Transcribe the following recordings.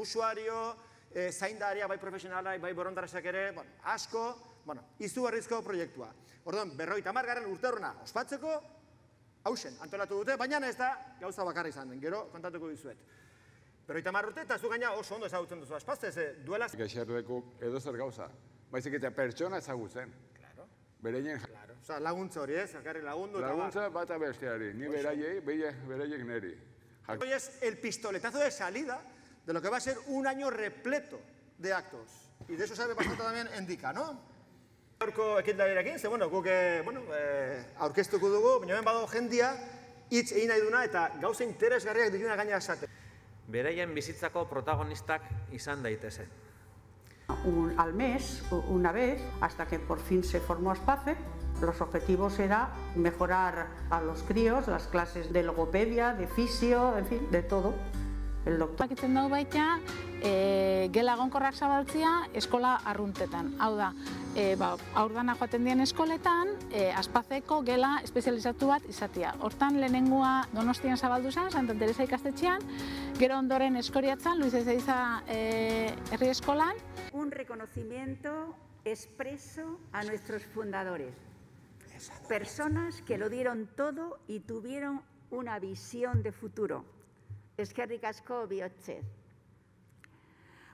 usuario, e, eh, zaindaria, bai profesionala, bai borondarazak ere, bueno, asko, bueno, izu proiektua. Orduan, berroi eta garen urte horrena ospatzeko, hausen, antolatu dute, baina ez da, gauza bakar izan den, gero kontatuko dizuet. Berroi eta urte eta zu gaina oso ondo ezagutzen duzu, aspazte, ez duela... Gaxerreko edo zer gauza, baizik eta pertsona ezagutzen. Claro. Bere Claro. Osa, laguntza hori ez, akarri lagundu eta... Laguntza bat abertzeari, ni beraiei, beraiek neri. Hoy es el pistoletazo de salida, de lo que va a ser un año repleto de actos. Y de eso sabe bastante también Endika, ¿no? Gaurko la orquesta, bueno, guk, eh, bueno, eh, aurkeztuko dugu, baina hemen badago jendia hitz egin nahi duna eta gauza interesgarriak dituna gaina esate. Beraien bizitzako protagonistak izan daitezen. Un, al mes, una vez, hasta que por fin se formó Aspace, los objetivos era mejorar a los críos las clases de logopedia, de fisio, en fin, de todo el doctor que dau baita, e, eh, gela gonkorrak zabaltzia eskola arruntetan. Hau da, e, ba, aurdana joaten dien eskoletan, e, eh, aspazeko gela espezializatu bat izatia. Hortan lehenengua donostian zabaldu zen, Santa Teresa ikastetxean, gero ondoren eskoriatzan, Luis Ezeiza e, herri eskolan. Un reconocimiento expreso a nuestros fundadores. Personas que lo dieron todo y tuvieron una visión de futuro. Eskerrik Casco bihotzez.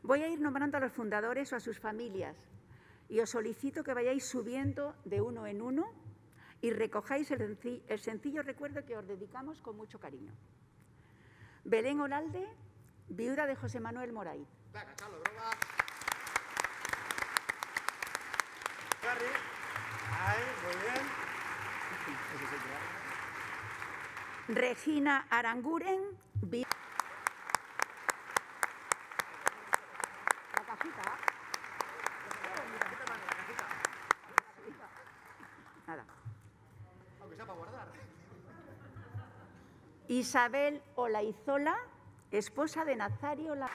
Voy a ir nombrando a los fundadores o a sus familias y os solicito que vayáis subiendo de uno en uno y recojáis el, sencillo recuerdo que os dedicamos con mucho cariño. Belén Olalde, viuda de José Manuel Moray. Regina Aranguren, Isabel Olaizola, esposa de Nazario La...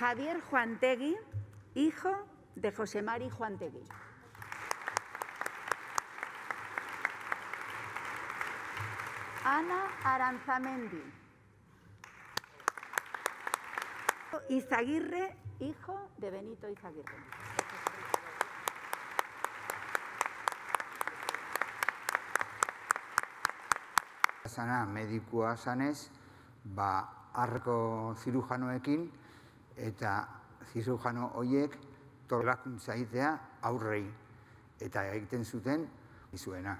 Javier Juantegui, hijo de José Mari Juantegui. Ana Aranzamendi. Izaguirre, hijo de Benito Izaguirre. Zana, medikua zanez, ba, arko zirujanoekin eta zirujano horiek torrakun zaitea aurrei eta egiten zuten izuena.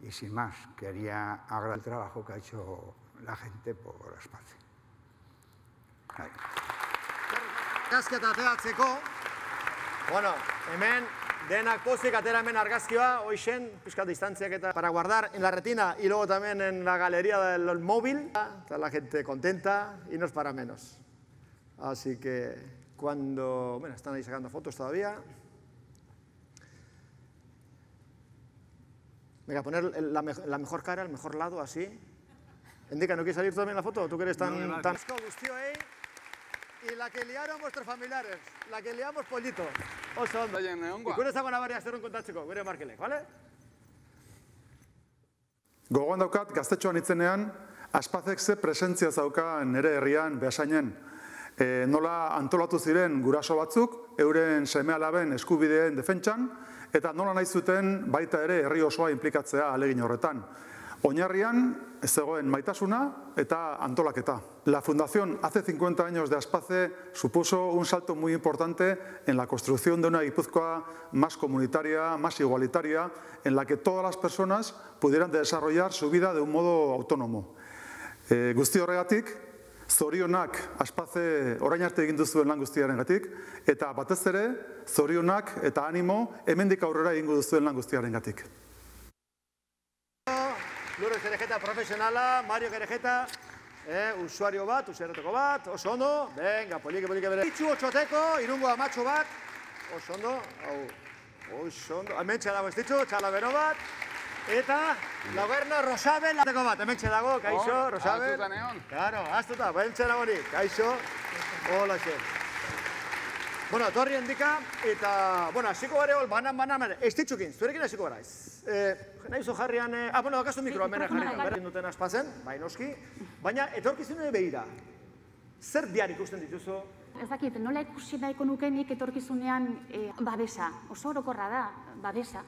Ezin más, quería agradecer el trabajo que ha hecho la gente por aspaltze. Gazketa teatzeko, bueno, hemen... Denak pozik atera hemen argazki ba, hoixen, distancia, distantziak eta para guardar en la retina y luego también en la galería del móvil. Está la gente contenta y no es para menos. Así que cuando... Bueno, están ahí sacando fotos todavía. Venga, poner la, la mejor cara, el mejor lado, así. Indica, ¿no quieres salir también la foto? ¿Tú que tan... tan... Y la que liaron familiares, la que liamos pollito. Oso ondo. Oye, Ikure zagoen abaria zer gure markelek, bale? Gogoan daukat, gaztetxoan itzenean, aspazek ze presentzia zauka nere herrian, behasainen. E, nola antolatu ziren guraso batzuk, euren seme alaben eskubideen defentsan, eta nola nahi zuten baita ere herri osoa implikatzea alegin horretan. Oinarrian ez zegoen maitasuna eta antolaketa. La Fundación hace 50 años de Aspace supuso un salto muy importante en la construcción de una Guipúzcoa más comunitaria, más igualitaria, en la que todas las personas pudieran desarrollar su vida de un modo autónomo. Eh, guzti horregatik, zorionak aspaze orain arte egin duzuen lan guztiaren gatik, eta batez ere, zorionak eta animo hemendik aurrera egingo duzuen lan guztiaren gatik. Lourdes Gerejeta profesionala, Mario Gerejeta, eh, usuario bat, usierretako bat, oso ondo, venga, polike, polike bere. Itxu otxoteko, irungo amatxo bat, oso ondo, hau, oso ondo, hemen txalago ez txala bero bat, eta, laberna Rosabel, atzeko bat, hemen dago, kaixo, oh, Rosabel. Aztuta neon. Claro, aztuta, ba, hemen txalago ni, kaixo, hola xe. Bueno, torri handika, eta, Bueno, ziko gara hori, banan, banan, banan, ez zurekin ziko gara ez. Eh, nahi zo jarrian, eh, ah, bona, dakastu mikroa, mena jarrian, berdin duten aspazen, baina oski, baina etorkizunei behira, zer diar ikusten dituzo? Ez dakit, nola ikusi daiko nukenik etorkizunean eh, babesa, oso orokorra da, babesa.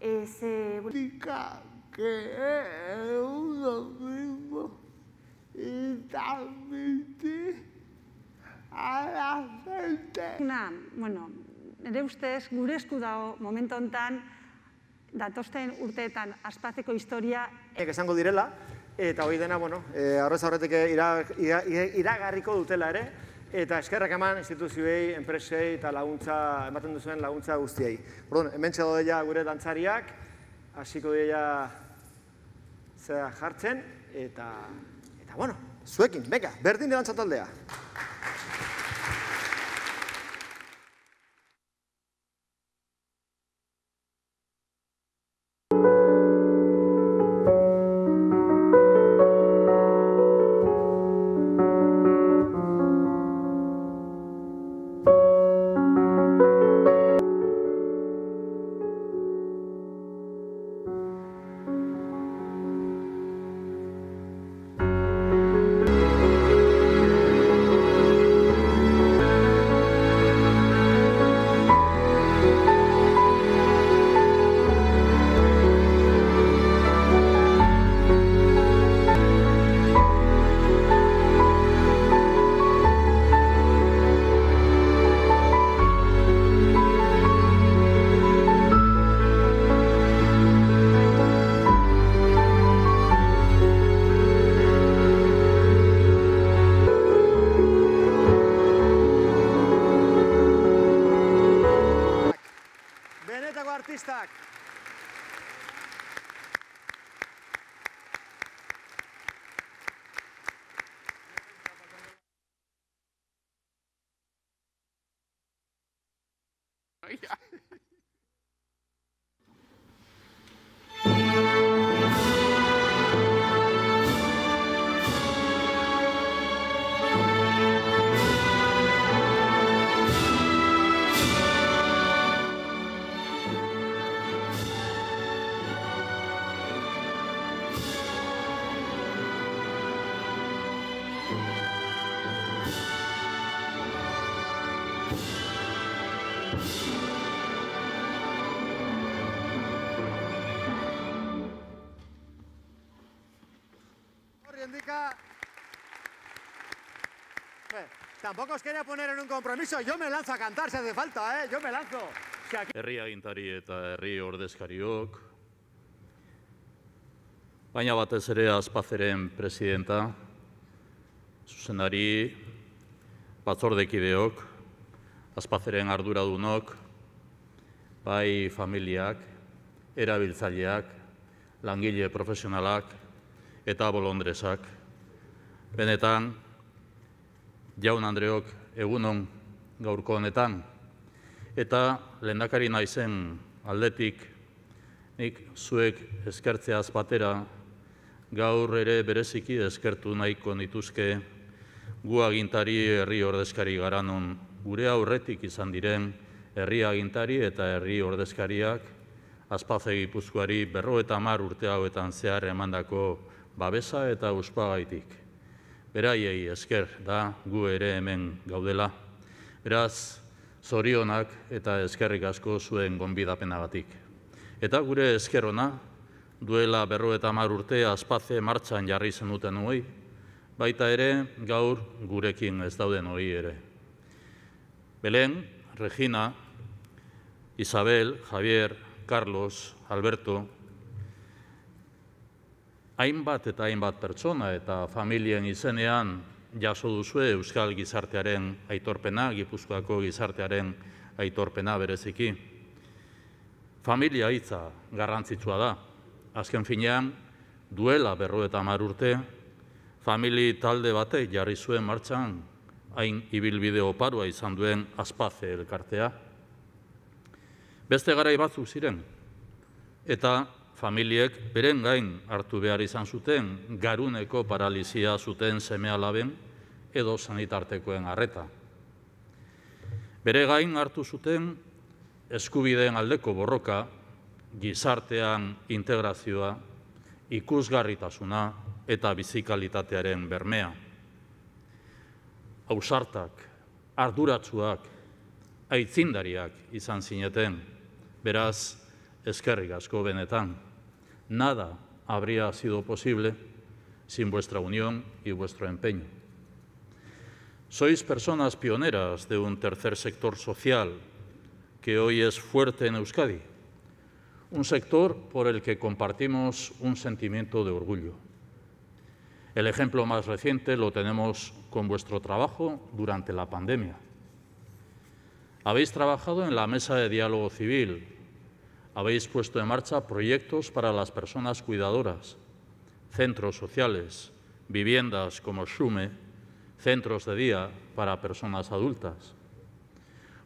Eze... Dika, ke, eudo, dugu, eta, bizti, Hala, Na, bueno, ustez, gure esku dago momentu honetan, datosten urteetan aspazeko historia... esango direla, eta hoi dena, bueno, eh, arroza horretik iragarriko dutela ere, eta eskerrak eman instituzioei, enpresei eta laguntza, ematen duzuen laguntza guztiei. Bordun, hemen txago dela gure dantzariak, hasiko dela zera jartzen, eta, eta, bueno, zuekin, beka, berdin dira antzataldea. indica... Eh, tampoco os quería poner en un compromiso. Yo me lanzo a cantar, si hace falta, ¿eh? Yo me lanzo. Herri agintari eta herri ordezkariok. Baina batez ere azpazeren presidenta. Zuzenari, batzordekideok. Azpazeren arduradunok. Bai familiak, erabiltzaileak, langile profesionalak, eta bolondrezak. Benetan, jaun Andreok egunon gaurko honetan, eta lendakari naizen aldetik, nik zuek eskertzea azpatera, gaur ere bereziki eskertu nahiko nituzke, gu agintari herri ordezkari garanon, gure aurretik izan diren, herri agintari eta herri ordezkariak, azpazegi gipuzkoari berro eta mar urte hauetan zehar emandako babesa eta uspagaitik. Beraiei esker da gu ere hemen gaudela. Beraz, zorionak eta eskerrik asko zuen gonbidapenagatik. Eta gure eskerona, duela berro eta mar urte azpaze martxan jarri zen duten hoi, baita ere gaur gurekin ez dauden hoi ere. Belen, Regina, Isabel, Javier, Carlos, Alberto, hainbat eta hainbat pertsona eta familien izenean jaso duzue Euskal Gizartearen aitorpena, Gipuzkoako Gizartearen aitorpena bereziki. Familia hitza garrantzitsua da. Azken finean, duela berro eta marurte, urte, famili talde batek jarri zuen martxan, hain ibilbide oparua izan duen azpaze elkartea. Beste gara batzuk ziren, eta familiek beren gain hartu behar izan zuten garuneko paralizia zuten semea laben edo sanitartekoen arreta. Bere gain hartu zuten eskubideen aldeko borroka, gizartean integrazioa, ikusgarritasuna eta bizikalitatearen bermea. Ausartak, arduratsuak, aitzindariak izan zineten, beraz, eskerrik asko benetan. Nada habría sido posible sin vuestra unión y vuestro empeño. Sois personas pioneras de un tercer sector social que hoy es fuerte en Euskadi, un sector por el que compartimos un sentimiento de orgullo. El ejemplo más reciente lo tenemos con vuestro trabajo durante la pandemia. Habéis trabajado en la mesa de diálogo civil, habéis puesto en marcha proyectos para las personas cuidadoras, centros sociales, viviendas como Shume, centros de día para personas adultas.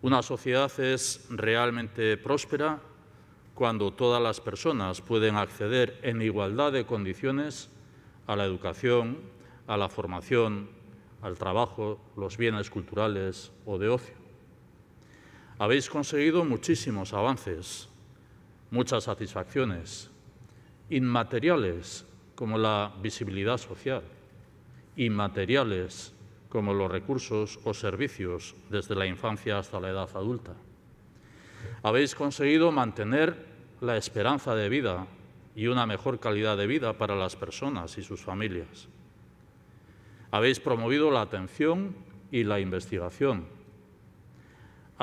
Una sociedad es realmente próspera cuando todas las personas pueden acceder en igualdad de condiciones a la educación, a la formación, al trabajo, los bienes culturales o de ocio. Habéis conseguido muchísimos avances muchas satisfacciones, inmateriales como la visibilidad social, inmateriales como los recursos o servicios desde la infancia hasta la edad adulta. Habéis conseguido mantener la esperanza de vida y una mejor calidad de vida para las personas y sus familias. Habéis promovido la atención y la investigación,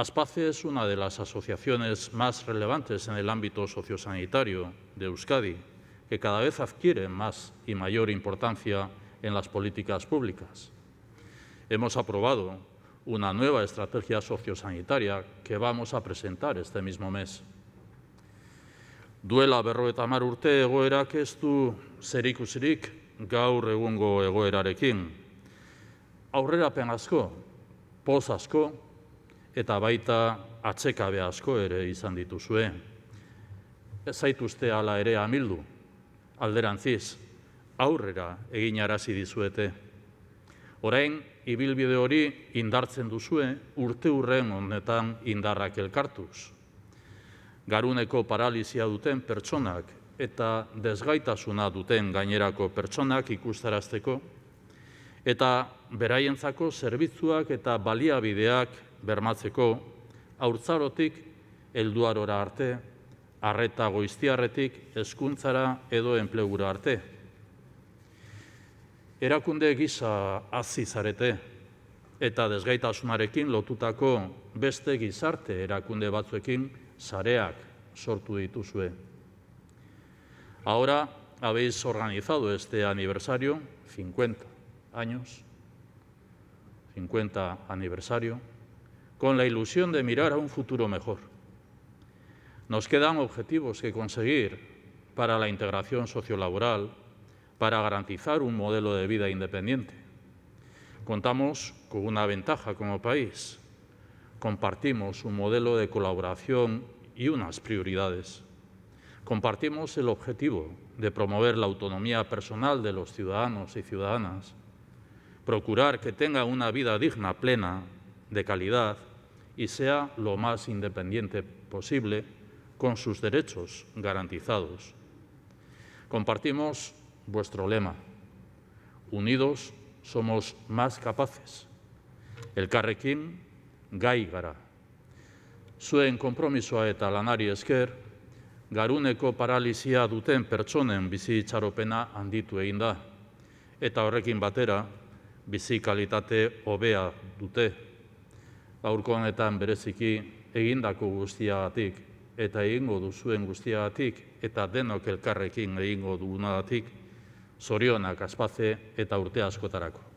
ASPACE es una de las asociaciones más relevantes en el ámbito sociosanitario de Euskadi, que cada vez adquiere más y mayor importancia en las políticas públicas. Hemos aprobado una nueva estrategia sociosanitaria que vamos a presentar este mismo mes. Duela berroeta urte zerikusirik gaur egungo egoerarekin. Aurrerapen eta baita atzekabe asko ere izan dituzue. Ez zaituzte ala ere amildu, alderantziz, aurrera egin arazi dizuete. Orain, ibilbide hori indartzen duzue urte hurren honetan indarrak elkartuz. Garuneko paralizia duten pertsonak eta desgaitasuna duten gainerako pertsonak ikustarazteko, eta beraientzako zerbitzuak eta baliabideak bermatzeko, aurtzarotik helduarora arte, arreta goiztiarretik hezkuntzara edo enplegura arte. Erakunde gisa hasi zarete eta desgaitasunarekin lotutako beste gizarte erakunde batzuekin sareak sortu dituzue. Ahora habéis organizado este aniversario 50 años 50 aniversario con la ilusión de mirar a un futuro mejor. Nos quedan objetivos que conseguir para la integración sociolaboral, para garantizar un modelo de vida independiente. Contamos con una ventaja como país. Compartimos un modelo de colaboración y unas prioridades. Compartimos el objetivo de promover la autonomía personal de los ciudadanos y ciudadanas, procurar que tengan una vida digna, plena, de calidad y sea lo más independiente posible con sus derechos garantizados. Compartimos vuestro lema. Unidos somos más capaces. El gai gara. Zuen kompromisoa eta lanari esker, garuneko paralisia duten pertsonen bizi txaropena handitu egin da. Eta horrekin batera, bizi kalitate hobea dute. Ba, gaurko honetan bereziki egindako guztiagatik eta egingo du zuen guztiagatik eta denok elkarrekin egingo dugunagatik zorionak aspaze eta urte askotarako.